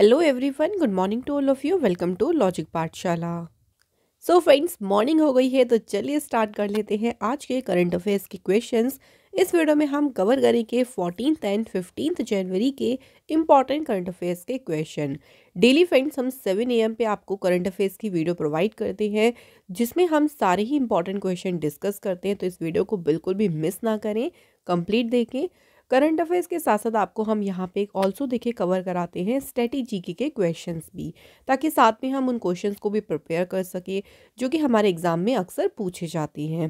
hello everyone good morning to all of you welcome to logic Pathshala so friends morning हो गई है तो चलिए स्टार्ट कर लेते हैं आज के करंट अफेयर्स के क्वेश्चंस इस वीडियो में हम कवर करेंगे फोर्टीन एंड फिफ्टीन जनवरी के इम्पॉर्टेंट करंट अफेयर्स के क्वेश्चन डेली फ्रेंड्स हम सेवन एम पे आपको करंट अफेयर्स की वीडियो प्रोवाइड करते हैं जिसमें हम सारे ही इंपॉर्टेंट क्वेश्चन डिस्कस करते हैं तो इस वीडियो को बिल्कुल भी मिस ना करें कंप्लीट देखें करंट अफेयर्स के साथ साथ आपको हम यहाँ पे ऑल्सो देखिए कवर कराते हैं स्ट्रेटी के क्वेश्चन भी ताकि साथ में हम उन क्वेश्चन को भी प्रिपेयर कर सकें जो कि हमारे एग्ज़ाम में अक्सर पूछे जाते हैं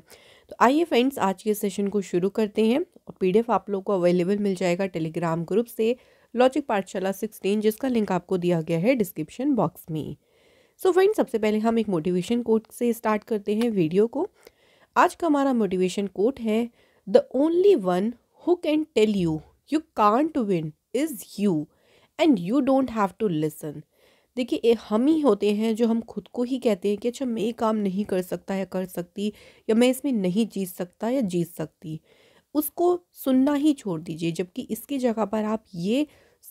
तो आइए फ्रेंड्स आज के सेशन को शुरू करते हैं और पी आप लोग को अवेलेबल मिल जाएगा टेलीग्राम ग्रुप से लॉजिक पाठशाला सिक्सटीन जिसका लिंक आपको दिया गया है डिस्क्रिप्शन बॉक्स में सो so फ्रेंड्स सबसे पहले हम एक मोटिवेशन कोट से स्टार्ट करते हैं वीडियो को आज का हमारा मोटिवेशन कोट है the only one who can tell you you can't win is you and you don't have to listen देखिए हम ही होते हैं जो हम खुद को ही कहते हैं कि अच्छा मैं ये काम नहीं कर सकता या कर सकती या मैं इसमें नहीं जीत सकता या जीत सकती उसको सुनना ही छोड़ दीजिए जबकि इसकी जगह पर आप ये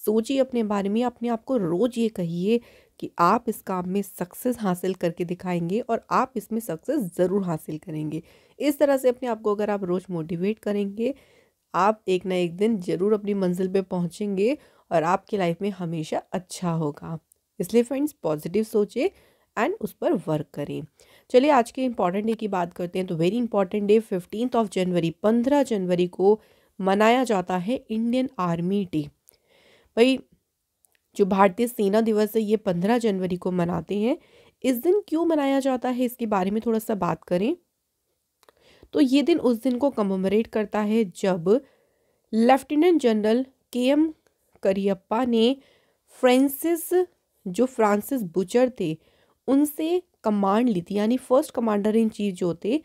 सोचिए अपने बारे में अपने आप को रोज़ ये कहिए कि आप इस काम में सक्सेस हासिल करके दिखाएंगे और आप इसमें सक्सेस ज़रूर हासिल करेंगे इस तरह से अपने आप को अगर आप रोज़ मोटिवेट करेंगे आप एक ना एक दिन ज़रूर अपनी मंजिल पे पहुँचेंगे और आपकी लाइफ में हमेशा अच्छा होगा इसलिए फ्रेंड्स पॉजिटिव सोचें एंड उस पर वर्क करें चलिए आज के इम्पॉर्टेंट डे की बात करते हैं तो very important day fifteenth of January पंद्रह जनवरी को मनाया जाता है इंडियन आर्मी डे भाई जो भारतीय सेना दिवस है ये पंद्रह जनवरी को मनाते हैं इस दिन क्यों मनाया जाता है इसके बारे में थोड़ा सा बात करें तो ये दिन उस दिन को कमोमरेट करता है जब lieutenant general K M Cariappa ने फ्रांसिस जो फ्रांसिस बुचर थे उनसे कमांड ली थी यानी फर्स्ट कमांडर इन चीफ जो थे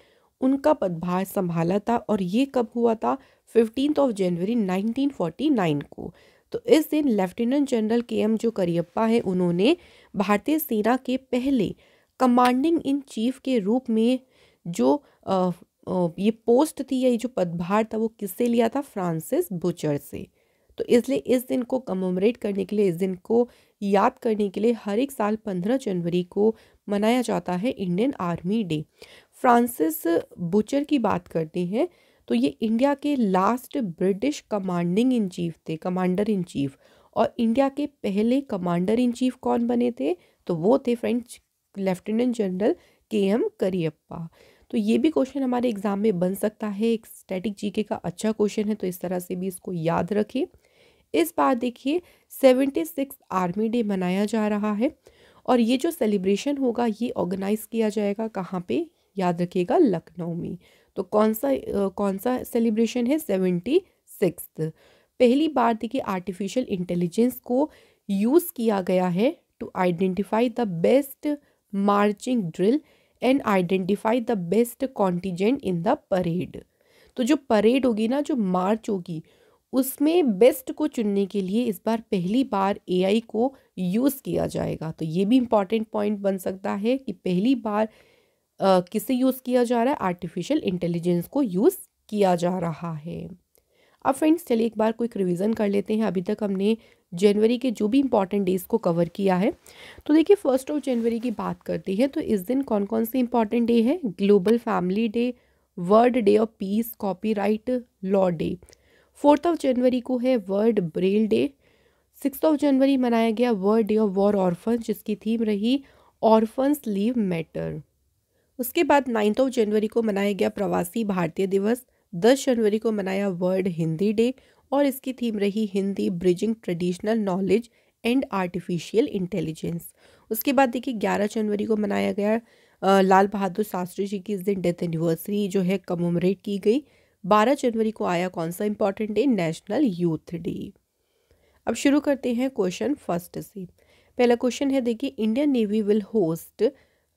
उनका पदभार संभाला था और ये कब हुआ था फिफ्टीन ऑफ जनवरी 1949 को तो इस दिन लेफ्टिनेंट जनरल के एम जो करियप्पा है उन्होंने भारतीय सेना के पहले कमांडिंग इन चीफ के रूप में जो ये पोस्ट थी या ये जो पदभार था वो किससे लिया था फ्रांसिस बुचर से तो इसलिए इस दिन को कमोमरेट करने के लिए इस दिन को याद करने के लिए हर एक साल पंद्रह जनवरी को मनाया जाता है Indian army day Francis Butcher की बात करते हैं तो ये इंडिया के last British commanding in chief थे कमांडर इन चीफ और इंडिया के पहले कमांडर इन चीफ कौन बने थे तो वो थे French lieutenant general K M Cariappa तो ये भी क्वेश्चन हमारे एग्जाम में बन सकता है एक स्टैटिक जीके का अच्छा क्वेश्चन है तो इस तरह से भी इसको याद रखिए इस बार देखिए सेवेंटी सिक्स आर्मी डे मनाया जा रहा है और ये जो सेलिब्रेशन होगा ये ऑर्गेनाइज़ किया जाएगा कहाँ पे याद रखिएगा लखनऊ में तो कौन सा आ, कौन सा सेलिब्रेशन है सेवेंटी सिक्स पहली बार देखिए आर्टिफिशियल इंटेलिजेंस को यूज़ किया गया है to identify the best marching drill and identify the best contingent in the parade तो जो परेड होगी ना जो मार्च होगी उसमें बेस्ट को चुनने के लिए इस बार पहली बार एआई को यूज़ किया जाएगा तो ये भी इम्पॉर्टेंट पॉइंट बन सकता है कि पहली बार किसे यूज़ किया जा रहा है आर्टिफिशियल इंटेलिजेंस को यूज़ किया जा रहा है अब फ्रेंड्स चलिए एक बार क्विक रिवीजन कर लेते हैं अभी तक हमने जनवरी के जो भी इम्पॉर्टेंट डेज़ को कवर किया है तो देखिए फर्स्ट ऑफ जनवरी की बात करते हैं तो इस दिन कौन कौन से इम्पॉर्टेंट डे है global family day world day of peace copyright law day fourth of January को है world braille day six of January मनाया गया world day of war orphan जिसकी थीम रही ऑर्फन्स लीव मैटर उसके बाद नाइन्थ ऑफ जनवरी को मनाया गया प्रवासी भारतीय दिवस दस जनवरी को मनाया वर्ल्ड हिंदी डे और इसकी थीम रही Hindi bridging traditional knowledge and artificial intelligence उसके बाद देखिए ग्यारह जनवरी को मनाया गया लाल बहादुर शास्त्री जी की इस दिन डेथ एनिवर्सरी जो है कमोमरेट की गई बारह जनवरी को आया कौन सा important day national youth day अब शुरू करते हैं क्वेश्चन फर्स्ट से पहला क्वेश्चन है देखिए Indian navy will host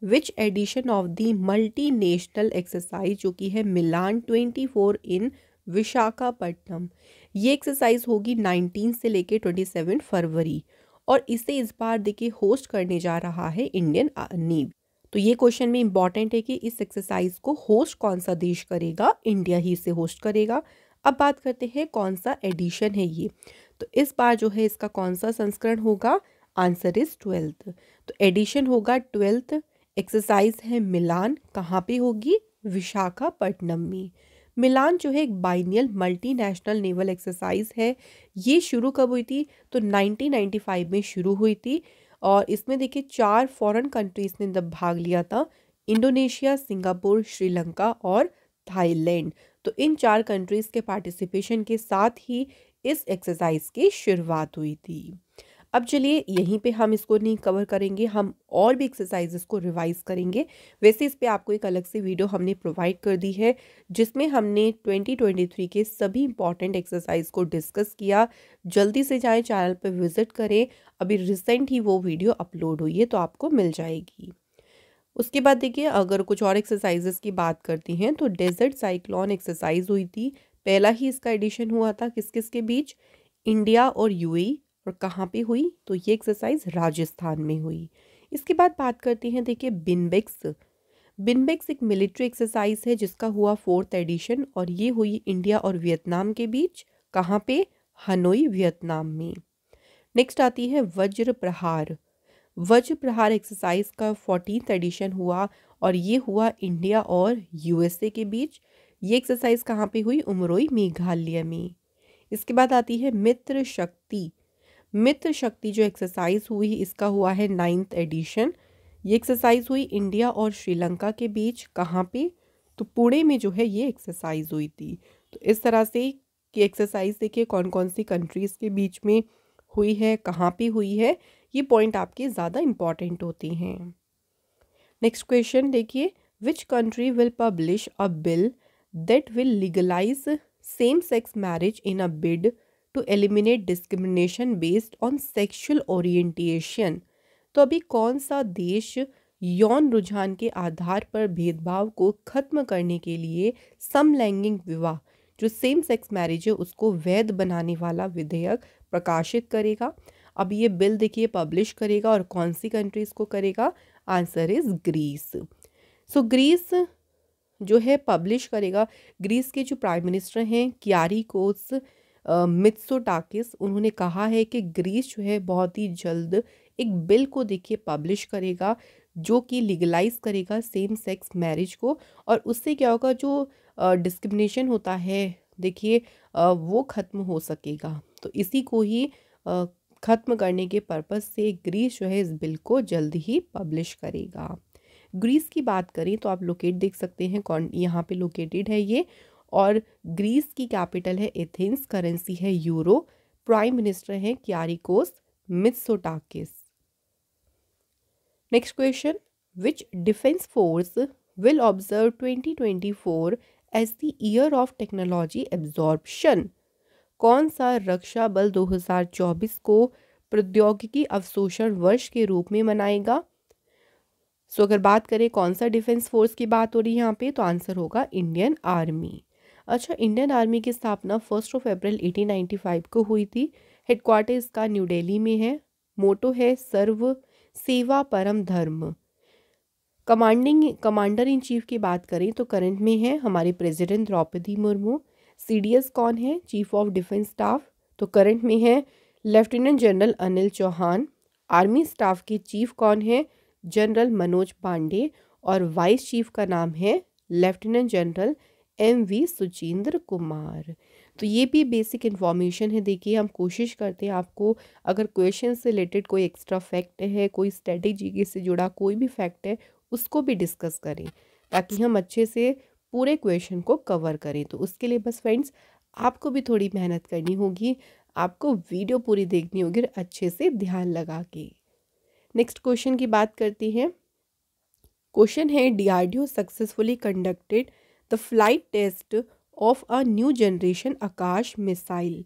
which edition of the multi national exercise जो कि है Milan twenty four in Visakhapatnam ये एक्सरसाइज होगी नाइनटीन से लेके ट्वेंटी सेवन फरवरी और इसे इस बार देखिए होस्ट करने जा रहा है इंडियन नीव uh, तो ये क्वेश्चन में इम्पॉर्टेंट है कि इस एक्सरसाइज को होस्ट कौन सा देश करेगा इंडिया ही इसे होस्ट करेगा अब बात करते हैं कौन सा एडिशन है ये तो इस बार जो है इसका कौन सा संस्करण होगा आंसर इज ट्वेल्थ तो एडिशन होगा ट्वेल्थ एक्सरसाइज है मिलान कहाँ पे होगी विशाखापट्टनम में मिलान जो है एक बाइनियल मल्टीनेशनल नेवल एक्सरसाइज है ये शुरू कब हुई थी तो 1995 में शुरू हुई थी और इसमें देखिए चार फॉरेन कंट्रीज़ ने जब भाग लिया था इंडोनेशिया सिंगापुर श्रीलंका और थाईलैंड तो इन चार कंट्रीज़ के पार्टिसिपेशन के साथ ही इस एक्सरसाइज की शुरुआत हुई थी अब चलिए यहीं पे हम इसको नहीं कवर करेंगे हम और भी एक्सरसाइजेस को रिवाइज करेंगे वैसे इस पर आपको एक अलग से वीडियो हमने प्रोवाइड कर दी है जिसमें हमने 2023 के सभी इंपॉर्टेंट एक्सरसाइज को डिस्कस किया जल्दी से जाएं चैनल पर विजिट करें अभी रिसेंट ही वो वीडियो अपलोड हुई है तो आपको मिल जाएगी उसके बाद देखिए अगर कुछ और एक्सरसाइजेस की बात करती हैं तो डेजर्ट साइक्लॉन एक्सरसाइज हुई थी पहला ही इसका एडिशन हुआ था किस किस के बीच इंडिया और यूएई और कहाँ पे हुई तो ये एक्सरसाइज राजस्थान में हुई इसके बाद बात करते हैं देखिए बिनबेक्स बिनबेक्स एक मिलिट्री एक्सरसाइज है जिसका हुआ फोर्थ एडिशन और ये हुई इंडिया और वियतनाम के बीच कहाँ पे हनोई वियतनाम में नेक्स्ट आती है वज्र प्रहार वज्र प्रहार एक्सरसाइज का फोर्टीन एडिशन हुआ और ये हुआ इंडिया और यूएसए के बीच ये एक्सरसाइज कहाँ पे हुई उमरोई मेघालय में इसके बाद आती है मित्र शक्ति मित्र शक्ति जो एक्सरसाइज हुई इसका हुआ है नाइन्थ एडिशन ये एक्सरसाइज हुई इंडिया और श्रीलंका के बीच कहाँ पे तो पुणे में जो है ये एक्सरसाइज हुई थी तो इस तरह से कि एक्सरसाइज देखिए कौन कौन सी कंट्रीज़ के बीच में हुई है कहाँ पे हुई है ये पॉइंट आपके ज़्यादा इम्पॉर्टेंट होते हैं नेक्स्ट क्वेश्चन देखिए which country will publish a bill that will legalise same sex marriage in a bid to eliminate discrimination based on sexual orientation तो अभी कौन सा देश यौन रुझान के आधार पर भेदभाव को खत्म करने के लिए समलैंगिक विवाह जो सेम सेक्स मैरिज है उसको वैध बनाने वाला विधेयक प्रकाशित करेगा अब ये बिल देखिए पब्लिश करेगा और कौन सी कंट्रीज को करेगा answer is Greece so Greece जो है पब्लिश करेगा ग्रीस के जो प्राइम मिनिस्टर हैं क्यारी कोस मित्सोटाकिस उन्होंने कहा है कि ग्रीस जो है बहुत ही जल्द एक बिल को देखिए पब्लिश करेगा जो कि लीगलाइज करेगा सेम सेक्स मैरिज को और उससे क्या होगा जो डिस्क्रिमिनेशन होता है देखिए वो ख़त्म हो सकेगा तो इसी को ही ख़त्म करने के पर्पज़ से ग्रीस जो है इस बिल को जल्द ही पब्लिश करेगा ग्रीस की बात करें तो आप लोकेट देख सकते हैं कौन यहाँ पे लोकेटेड है ये और ग्रीस की कैपिटल है एथेंस करेंसी है यूरो प्राइम मिनिस्टर हैं Kyriakos Mitsotakis next question which defence force will observe 2024 as the year of technology absorption कौन सा रक्षा बल 2024 को प्रौद्योगिकी अवशोषण वर्ष के रूप में मनाएगा सो so, अगर बात करें कौन सा डिफेंस फोर्स की बात हो रही है यहाँ पे तो आंसर होगा इंडियन आर्मी अच्छा इंडियन आर्मी की स्थापना फर्स्ट ऑफ अप्रैल 1895 को हुई थी हेडक्वार्टर इसका न्यू दिल्ली में है मोटो है सर्व सेवा परम धर्म कमांडिंग कमांडर इन चीफ की बात करें तो करंट में है हमारे प्रेसिडेंट द्रौपदी मुर्मू सीडीएस कौन है चीफ ऑफ डिफेंस स्टाफ तो करंट में है lieutenant general Anil Chauhan army staff के चीफ कौन है जनरल मनोज पांडे और वाइस चीफ का नाम है lieutenant general M V Suchindra Kumar तो ये भी बेसिक इन्फॉर्मेशन है देखिए हम कोशिश करते हैं आपको अगर क्वेश्चन से रिलेटेड कोई एक्स्ट्रा फैक्ट है कोई स्ट्रेटेजी से जुड़ा कोई भी फैक्ट है उसको भी डिस्कस करें ताकि हम अच्छे से पूरे क्वेश्चन को कवर करें तो उसके लिए बस फ्रेंड्स आपको भी थोड़ी मेहनत करनी होगी आपको वीडियो पूरी देखनी होगी और अच्छे से ध्यान लगा के नेक्स्ट क्वेश्चन की बात करती हैं क्वेश्चन है DRDO successfully conducted the flight test of a new generation Akash missile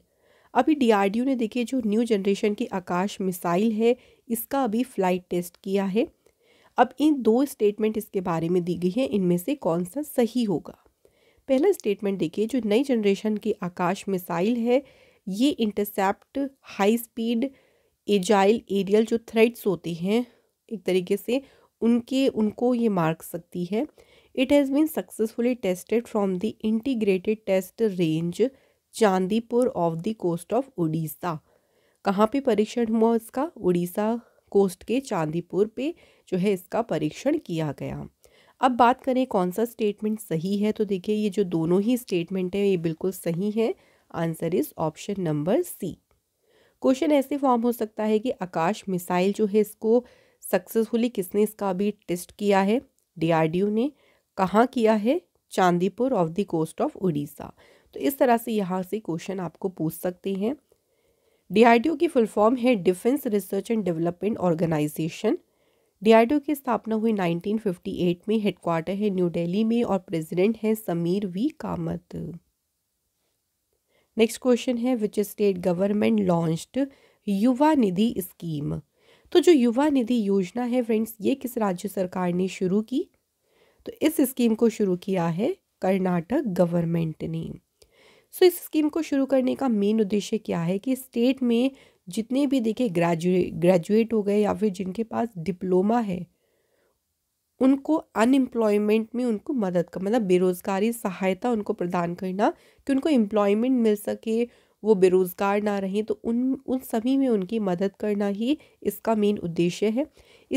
अभी डी ने देखिए जो न्यू जनरेशन की आकाश मिसाइल है इसका अभी फ्लाइट टेस्ट किया है अब इन दो स्टेटमेंट इसके बारे में दी गई है इनमें से कौन सा सही होगा पहला स्टेटमेंट देखिए जो नई जनरेशन की आकाश मिसाइल है ये intercept high speed agile aerial जो थ्रेड्स होते हैं एक तरीके से उनके उनको ये मार सकती है it has been successfully tested from the integrated test range Chandipur off the coast of Odisha कहाँ पे परीक्षण हुआ इसका उड़ीसा कोस्ट के चांदीपुर पे जो है इसका परीक्षण किया गया अब बात करें कौन सा स्टेटमेंट सही है तो देखिए ये जो दोनों ही स्टेटमेंट हैं ये बिल्कुल सही है answer is option number C question ऐसे फॉर्म हो सकता है कि आकाश मिसाइल जो है इसको सक्सेसफुली किसने इसका अभी टेस्ट किया है डीआरडीओ ने कहाँ किया है Chandipur off the coast of Odisha तो इस तरह से यहाँ से क्वेश्चन आपको पूछ सकते हैं डीआरडीओ की फुल फॉर्म है defence research and development organisation DRDO की स्थापना हुई 1958 में हेडक्वार्टर है न्यू दिल्ली में और प्रेसिडेंट है Sameer V Kamat next question है विच स्टेट गवर्नमेंट लॉन्च्ड युवा निधि स्कीम तो जो युवा निधि योजना है फ्रेंड्स ये किस राज्य सरकार ने शुरू की तो इस स्कीम को शुरू किया है कर्नाटक गवर्नमेंट ने सो इस स्कीम को शुरू करने का मेन उद्देश्य क्या है कि स्टेट में जितने भी देखे ग्रेजुए ग्रेजुएट हो गए या फिर जिनके पास डिप्लोमा है उनको अनएम्प्लॉयमेंट में उनको मदद कर मतलब बेरोज़गारी सहायता उनको प्रदान करना कि उनको एम्प्लॉयमेंट मिल सके वो बेरोज़गार ना रहें तो उन उन सभी में उनकी मदद करना ही इसका मेन उद्देश्य है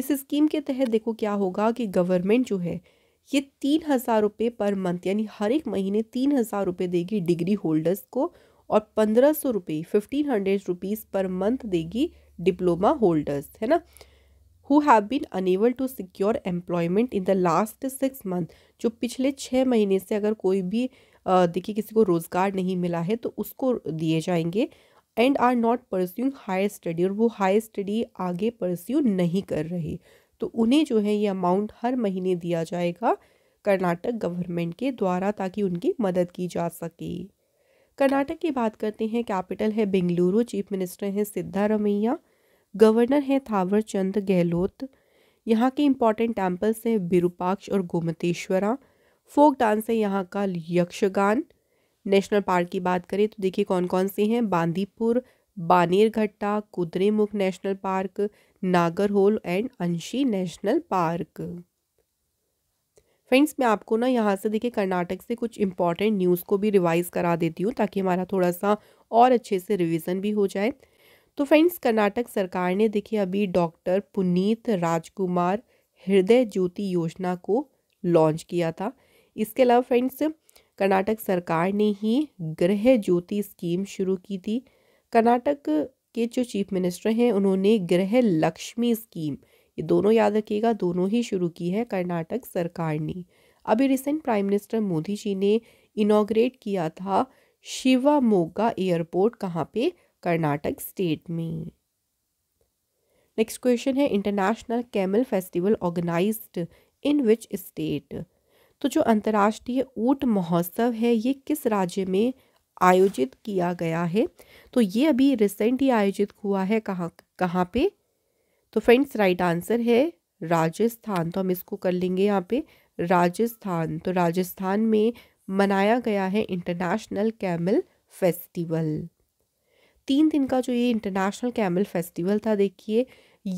इस स्कीम के तहत देखो क्या होगा कि गवर्नमेंट जो है ये तीन हज़ार रुपये पर मंथ यानी हर एक महीने तीन हज़ार रुपये देगी डिग्री होल्डर्स को और पंद्रह सौ रुपये fifteen hundred rupees per month देगी डिप्लोमा होल्डर्स है ना who have been unable to secure employment in the last six month जो पिछले छः महीने से अगर कोई भी देखिए किसी को रोज़गार नहीं मिला है तो उसको दिए जाएंगे and are not pursuing higher study और वो हायर स्टडी आगे परस्यू नहीं कर रहे तो उन्हें जो है ये अमाउंट हर महीने दिया जाएगा कर्नाटक गवर्नमेंट के द्वारा ताकि उनकी मदद की जा सके कर्नाटक की बात करते हैं कैपिटल है बेंगलुरु चीफ मिनिस्टर हैं सिद्धारमैया गवर्नर हैं थावर चंद गहलोत यहाँ के इम्पॉर्टेंट टेम्पल्स हैं विरूपाक्ष और गोमतेश्वरा फोक डांस है यहाँ का यक्षगान नेशनल पार्क की बात करें तो देखिए कौन कौन से हैं Bandipur Bannerghatta Kudremukh national park Nagarhole and Anshi national park friends मैं आपको ना यहाँ से देखिए कर्नाटक से कुछ इंपॉर्टेंट न्यूज़ को भी रिवाइज़ करा देती हूँ ताकि हमारा थोड़ा सा और अच्छे से रिविज़न भी हो जाए तो फ्रेंड्स कर्नाटक सरकार ने देखिए अभी डॉक्टर पुनीत राजकुमार हृदय ज्योति योजना को लॉन्च किया था इसके अलावा फ्रेंड्स कर्नाटक सरकार ने ही गृह ज्योति स्कीम शुरू की थी कर्नाटक के जो चीफ मिनिस्टर हैं उन्होंने गृह लक्ष्मी स्कीम ये दोनों याद रखिएगा दोनों ही शुरू की है कर्नाटक सरकार ने अभी recent prime minister Modi ji ने इनाग्रेट किया था शिवामोगा एयरपोर्ट कहाँ पे कर्नाटक स्टेट में नेक्स्ट क्वेश्चन है international camel festival organise in which state तो जो अंतर्राष्ट्रीय ऊट महोत्सव है ये किस राज्य में आयोजित किया गया है तो ये अभी रिसेंटली आयोजित हुआ है कहाँ कहाँ पे तो फ्रेंड्स राइट आंसर है राजस्थान तो हम इसको कर लेंगे यहाँ पे राजस्थान तो राजस्थान में मनाया गया है इंटरनेशनल कैमल फेस्टिवल तीन दिन का जो ये इंटरनेशनल कैमल फेस्टिवल था देखिए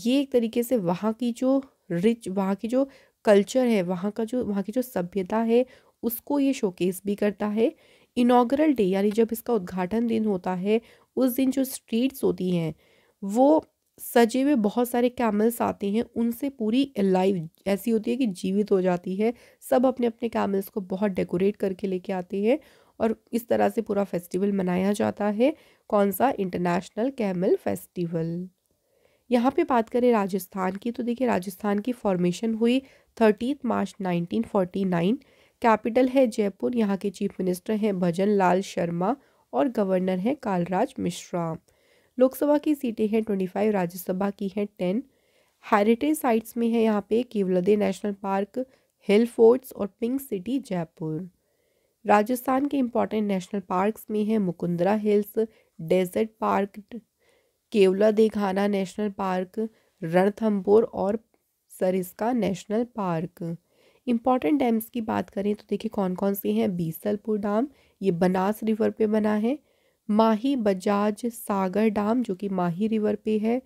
ये एक तरीके से वहाँ की जो रिच वहाँ की जो कल्चर है वहाँ का जो वहाँ की जो सभ्यता है उसको ये शोकेस भी करता है इनाग्रल डे यानी जब इसका उद्घाटन दिन होता है उस दिन जो स्ट्रीट्स होती हैं वो सजे हुए बहुत सारे कैमल्स आते हैं उनसे पूरी लाइव ऐसी होती है कि जीवित हो जाती है सब अपने अपने कैमल्स को बहुत डेकोरेट करके लेके आते हैं और इस तरह से पूरा फेस्टिवल मनाया जाता है कौन सा इंटरनेशनल कैमल फेस्टिवल यहाँ पे बात करें राजस्थान की तो देखिए राजस्थान की फॉर्मेशन हुई थर्टीथ मार्च नाइनटीन कैपिटल है जयपुर यहाँ के चीफ मिनिस्टर हैं भजन लाल शर्मा और गवर्नर हैं कालराज मिश्रा लोकसभा की सीटें हैं ट्वेंटी फाइव राज्यसभा की हैं टेन हेरिटेज साइट्स में है यहाँ पे Keoladeo national park hill forts और पिंक सिटी जयपुर राजस्थान के इम्पॉर्टेंट नेशनल पार्क्स में है Mukundra hills desert park Keoladeo देघाना नेशनल पार्क रणथम्बोर और Sariska national park important dams की बात करें तो देखिए कौन कौन से हैं बीसलपुर डैम ये बनास रिवर पे बना है माही बजाज सागर डैम जो कि माही रिवर पे है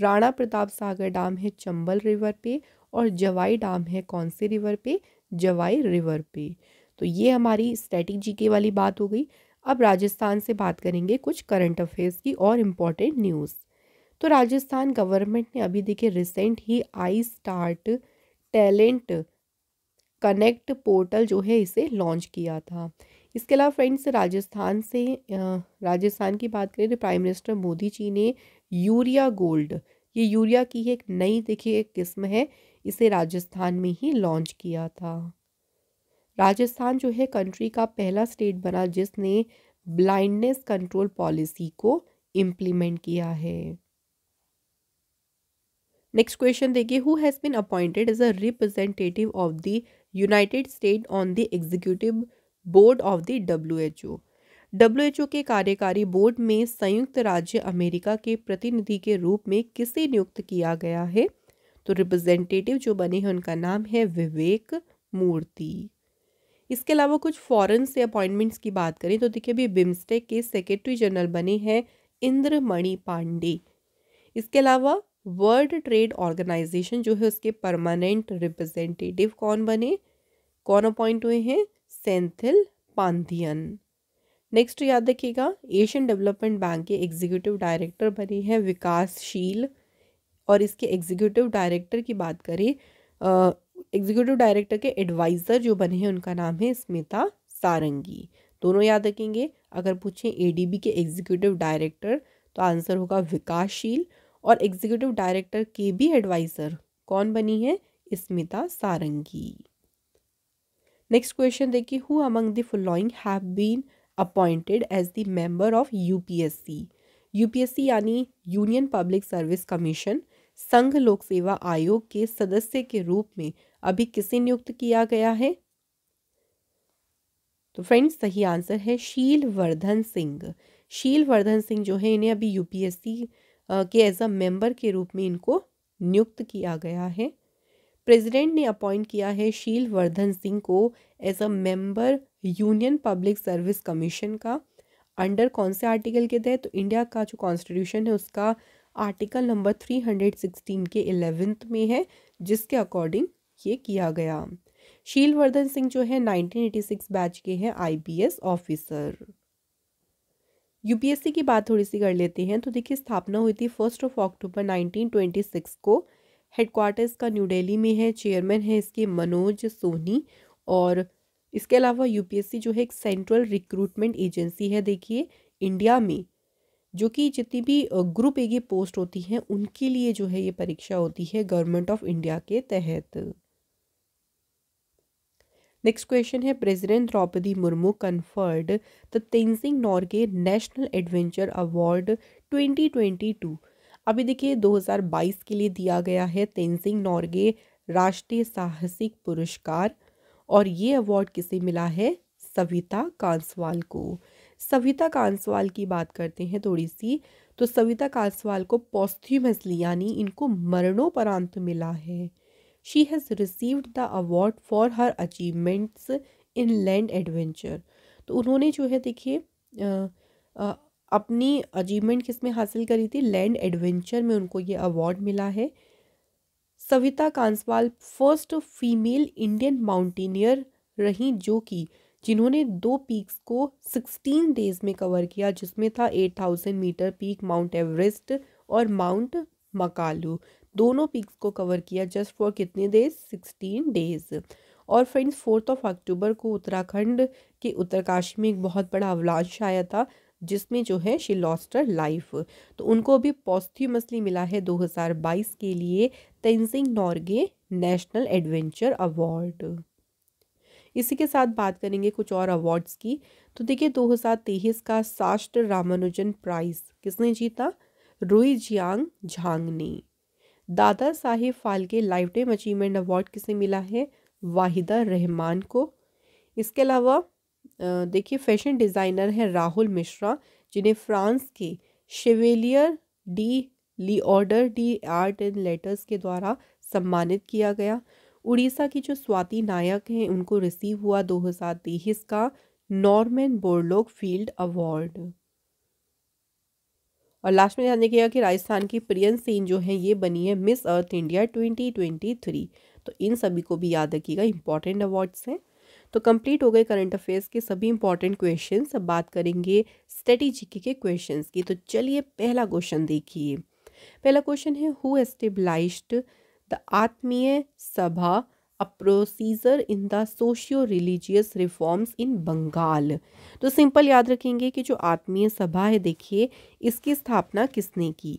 राणा प्रताप सागर डैम है चंबल रिवर पे और जवाई डैम है कौन से रिवर पे जवाई रिवर पे तो ये हमारी स्टैटिक जीके वाली बात हो गई अब राजस्थान से बात करेंगे कुछ करंट अफेयर्स की और इम्पॉर्टेंट न्यूज़ तो राजस्थान गवर्नमेंट ने अभी देखिए रिसेंट ही I start talent connect portal जो है इसे लॉन्च किया था इसके अलावा फ्रेंड्स राजस्थान से राजस्थान की बात करें तो प्राइम मिनिस्टर मोदी जी ने यूरिया गोल्ड ये यूरिया की एक नई देखिए एक किस्म है इसे राजस्थान में ही लॉन्च किया था राजस्थान जो है कंट्री का पहला स्टेट बना जिसने ब्लाइंडनेस कंट्रोल पॉलिसी को इम्प्लीमेंट किया है नेक्स्ट क्वेश्चन देखिए who has been appointed as a representative of the United State on the executive board of the W H O W H O के कार्यकारी बोर्ड में संयुक्त राज्य अमेरिका के प्रतिनिधि के रूप में किसे नियुक्त किया गया है तो रिप्रेजेंटेटिव जो बने हैं उनका नाम है विवेक मूर्ति इसके अलावा कुछ फॉरन से अपॉइंटमेंट्स की बात करें तो देखिए अभी बिम्स्टेक के सेक्रेटरी जनरल बने हैं इंद्रमणि पांडे इसके अलावा वर्ल्ड ट्रेड ऑर्गेनाइजेशन जो है उसके परमानेंट रिप्रेजेंटेटिव कौन बने कौन अपॉइंट हुए हैं सेंथिल पांधियन नेक्स्ट याद रखिएगा एशियन डेवलपमेंट बैंक के एग्जीक्यूटिव डायरेक्टर बने हैं विकासशील और इसके एग्जीक्यूटिव डायरेक्टर की बात करें एग्जीक्यूटिव डायरेक्टर के एडवाइज़र जो बने हैं उनका नाम है स्मिता सारंगी दोनों याद रखेंगे अगर पूछें एडीबी के एग्जीक्यूटिव डायरेक्टर तो आंसर होगा विकासशील और एग्जीक्यूटिव डायरेक्टर के बी एडवाइज़र कौन बनी है स्मिता सारंगी नेक्स्ट क्वेश्चन देखिए who among the following have been appointed as the member of UPSC UPSC यानी यूनियन पब्लिक सर्विस कमीशन संघ लोक सेवा आयोग के सदस्य के रूप में अभी किसे नियुक्त किया गया है तो फ्रेंड्स सही आंसर है शील वर्धन सिंह शील वर्धन सिंह जो है इन्हें अभी यूपीएससी के एज अ मेंबर के रूप में इनको नियुक्त किया गया है प्रेसिडेंट ने अपॉइंट किया है शील वर्धन सिंह को as a member union public service commission का अंडर कौन से आर्टिकल के तहत तो इंडिया का जो कॉन्स्टिट्यूशन है उसका article number three hundred sixteen के एलेवेंथ में है जिसके अकॉर्डिंग ये किया गया शीलवर्धन सिंह जो है नाइनटीन एटी सिक्स बैच के हैं आईपीएस ऑफिसर यूपीएससी की बात थोड़ी सी कर लेते हैं तो देखिए स्थापना हुई थी फर्स्ट ऑफ अक्टूबर 1926 को हेडक्वार्टर्स का न्यू दिल्ली में है चेयरमैन है इसके मनोज सोनी और इसके अलावा यूपीएससी जो है एक सेंट्रल रिक्रूटमेंट एजेंसी है देखिए इंडिया में जो कि जितनी भी ग्रुप ए की पोस्ट होती हैं उनके लिए जो है ये परीक्षा होती है गवर्नमेंट ऑफ इंडिया के तहत नेक्स्ट क्वेश्चन है president Droupadi Murmu conferred the Tenzing Norgay national adventure award 2022 अभी देखिए 2022 के लिए दिया गया है तेंजिंग नॉर्गे राष्ट्रीय साहसिक पुरस्कार और ये अवार्ड किसे मिला है सविता कांसवाल को सविता कांसवाल की बात करते हैं थोड़ी सी तो सविता कांसवाल को पॉस्थ्यूमसली यानी इनको मरणोपरांत मिला है she has received the award for her achievements in land adventure तो उन्होंने जो है देखिए अपनी अचीवमेंट किस में हासिल करी थी लैंड एडवेंचर में उनको ये अवार्ड मिला है Savita Kanswal first female Indian mountaineer रहीं जो कि जिन्होंने दो पीक्स को सिक्सटीन डेज में कवर किया जिसमें था eight thousand metre peak Mount Everest और माउंट मकालू दोनों पीक्स को कवर किया जस्ट फॉर कितने डेज सिक्सटीन डेज और फ्रेंड्स फोर्थ ऑफ अक्टूबर को उत्तराखंड के उत्तरकाशी में एक बहुत बड़ा अवलांश आया था जिसमें जो है शी लॉस्टर लाइफ तो उनको अभी पॉस्थ्यूमसली मिला है 2022 के लिए Tenzing Norgay national adventure award इसी के साथ बात करेंगे कुछ और अवार्ड्स की तो देखिए 2023 का साष्ट रामानुजन प्राइज किसने जीता रुई जियांग झांग ने Dada Saheb Phalke lifetime achievement award किसे मिला है वाहिदा रहमान को इसके अलावा देखिए फैशन डिज़ाइनर हैं राहुल मिश्रा जिन्हें फ्रांस के chevalier de le order de art and letters के द्वारा सम्मानित किया गया उड़ीसा की जो स्वाति नायक हैं उनको रिसीव हुआ दो का नॉर्मेन बोर्लोक फील्ड अवार्ड और लास्ट में ध्यान देखिएगा कि राजस्थान की प्रियन सेन जो है ये बनी है Miss Earth India twenty twenty three तो इन सभी को भी याद रखिएगा इंपॉर्टेंट अवार्ड्स हैं तो कंप्लीट हो गए करंट अफेयर्स के सभी इंपॉर्टेंट क्वेश्चन अब बात करेंगे स्ट्रेटेजी के क्वेश्चन की तो चलिए पहला क्वेश्चन देखिए पहला क्वेश्चन है who एस्टेब्लाइज the Atmiya Sabha a procedure in the socio religious reforms in Bengal तो सिंपल याद रखेंगे कि जो आत्मीय सभा है देखिए इसकी स्थापना किसने की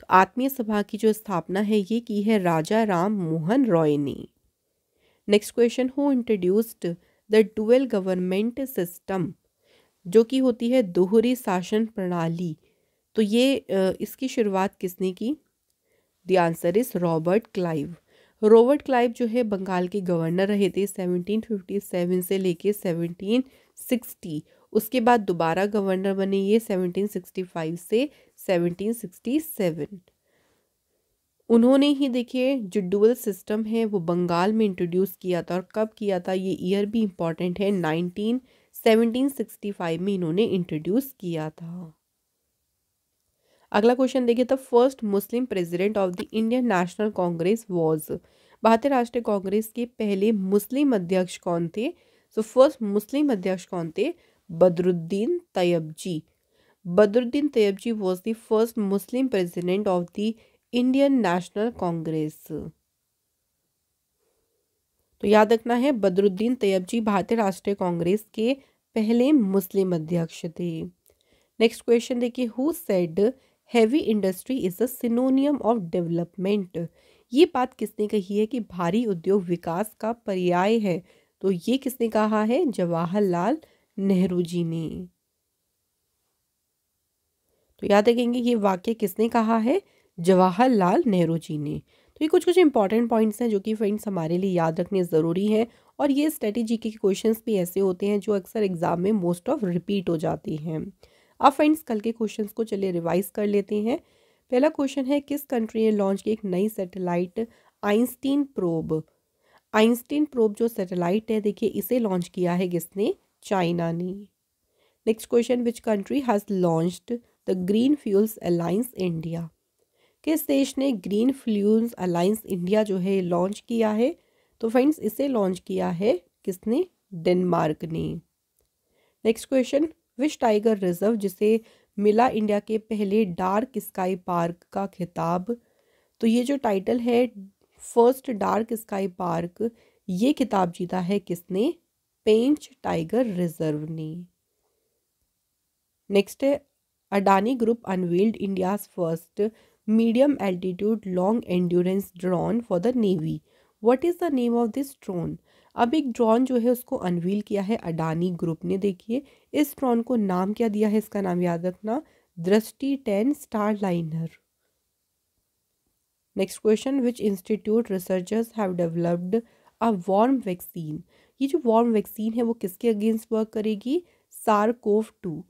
तो आत्मीय सभा की जो स्थापना है ये की है राजा राम मोहन रॉय ने next question who introduced the dual government system जो कि होती है दोहरी शासन प्रणाली तो ये इसकी शुरुआत किसने की the answer is Robert Clive Robert Clive जो है बंगाल के गवर्नर रहे थे 1757 से लेके 1760 उसके बाद दोबारा गवर्नर बने ये 1765 से 1767 उन्होंने ही देखिए जो डुअल सिस्टम है वो बंगाल में इंट्रोड्यूस किया था और कब किया था ये ईयर भी इम्पॉर्टेंट है नाइनटीन 1765 में इन्होंने इंट्रोड्यूस किया था अगला क्वेश्चन देखिए the first Muslim president of the Indian National Congress was भारतीय राष्ट्रीय कांग्रेस के पहले मुस्लिम अध्यक्ष कौन थे सो फर्स्ट मुस्लिम अध्यक्ष कौन थे Badruddin Tyabji Badruddin Tyabji was the first Muslim president of the Indian National Congress तो याद रखना है बदरुद्दीन तैयब जी भारतीय राष्ट्रीय कांग्रेस के पहले मुस्लिम अध्यक्ष थे नेक्स्ट क्वेश्चन देखिए who said heavy industry is the synonym of development ये बात किसने कही है कि भारी उद्योग विकास का पर्याय है तो ये किसने कहा है जवाहरलाल नेहरू जी ने तो याद रखेंगे ये वाक्य किसने कहा है जवाहरलाल नेहरू जी ने तो ये कुछ कुछ इंपॉर्टेंट पॉइंट्स हैं जो कि फ्रेंड्स हमारे लिए याद रखने ज़रूरी हैं और ये स्ट्रेटेजी के क्वेश्चंस भी ऐसे होते हैं जो अक्सर एग्ज़ाम में मोस्ट ऑफ रिपीट हो जाती हैं अब फ्रेंड्स कल के क्वेश्चन को चलिए रिवाइज कर लेते हैं पहला क्वेश्चन है किस कंट्री ने लॉन्च की एक नई satellite Einstein probe Einstein probe जो सैटेलाइट है देखिए इसे लॉन्च किया है किसने चाइना ने next question which country has launched the green fuels alliance India किस देश ने ग्रीन फ्यूल्स अलायंस इंडिया जो है लॉन्च किया है तो फ्रेंड्स इसे लॉन्च किया है किसने डेनमार्क ने next question which tiger reserve जिसे मिला इंडिया के पहले डार्क स्काई पार्क का खिताब तो ये जो टाइटल है फर्स्ट डार्क स्काई पार्क ये खिताब जीता है किसने पेंच टाइगर रिजर्व ने नेक्स्ट है Adani group unveiled India first medium altitude long endurance drone for the navy what is the name of this drone अब एक ड्रोन जो है उसको अनवील किया है अडानी ग्रुप ने देखिए इस ड्रोन को नाम क्या दिया है इसका नाम याद रखना Drishti ten starliner next question which institute researchers have developed a warm vaccine ये जो वार्म वैक्सीन है वो किसके अगेंस्ट वर्क करेगी सार्कोव टू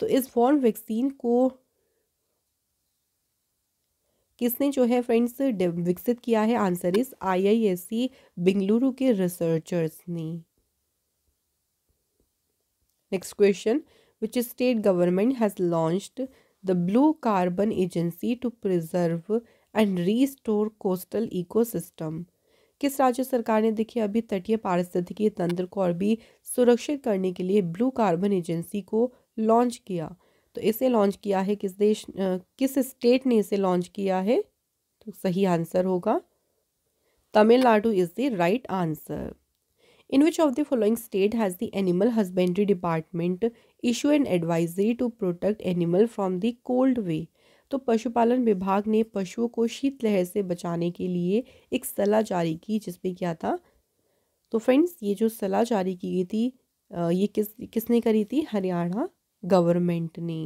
तो इस वार्म वैक्सीन को किसने जो है फ्रेंड्स विकसित किया है आंसर इस आईआईएससी बेंगलुरु के रिसर्चर्स ने next question which state government has launched the blue carbon agency to preserve and restore coastal ecosystem किस राज्य सरकार ने देखिए अभी तटीय पारिस्थितिकी तंत्र को और भी सुरक्षित करने के लिए ब्लू कार्बन एजेंसी को लॉन्च किया तो इसे लॉन्च किया है किस देश किस स्टेट ने इसे लॉन्च किया है तो सही आंसर होगा Tamil Nadu is the right answer in which of the following state has the animal husbandry department issue an advisory to protect animal from the cold wave तो पशुपालन विभाग ने पशुओं को शीतलहर से बचाने के लिए एक सलाह जारी की जिसमें क्या था तो फ्रेंड्स ये जो सलाह जारी की गई थी ये किस किसने करी थी हरियाणा गवर्नमेंट ने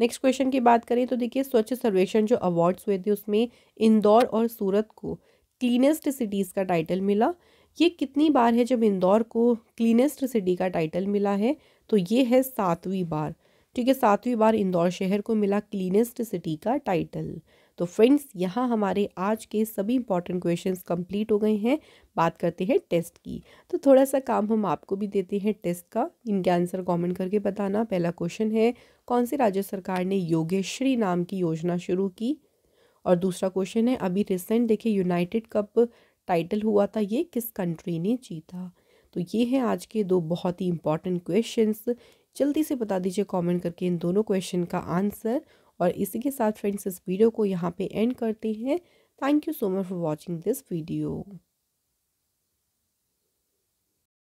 नेक्स्ट क्वेश्चन की बात करें तो देखिए स्वच्छ सर्वेक्षण जो अवार्ड्स हुए थे उसमें इंदौर और सूरत को क्लीनेस्ट सिटीज़ का टाइटल मिला ये कितनी बार है जब इंदौर को क्लीनेस्ट सिटी का टाइटल मिला है तो ये है सातवीं बार ठीक है सातवीं बार इंदौर शहर को मिला क्लीनेस्ट सिटी का टाइटल तो फ्रेंड्स यहाँ हमारे आज के सभी इंपॉर्टेंट क्वेश्चन कंप्लीट हो गए हैं बात करते हैं टेस्ट की तो थोड़ा सा काम हम आपको भी देते हैं टेस्ट का इनके आंसर कमेंट करके बताना पहला क्वेश्चन है कौन सी राज्य सरकार ने योगेश्री नाम की योजना शुरू की और दूसरा क्वेश्चन है अभी रिसेंट देखिए यूनाइटेड कप टाइटल हुआ था ये किस कंट्री ने जीता तो ये हैं आज के दो बहुत ही इंपॉर्टेंट क्वेश्चंस जल्दी से बता दीजिए कमेंट करके इन दोनों क्वेश्चन का आंसर और इसी के साथ फ्रेंड्स इस वीडियो को यहाँ पे एंड करते हैं thank you so much for watching this video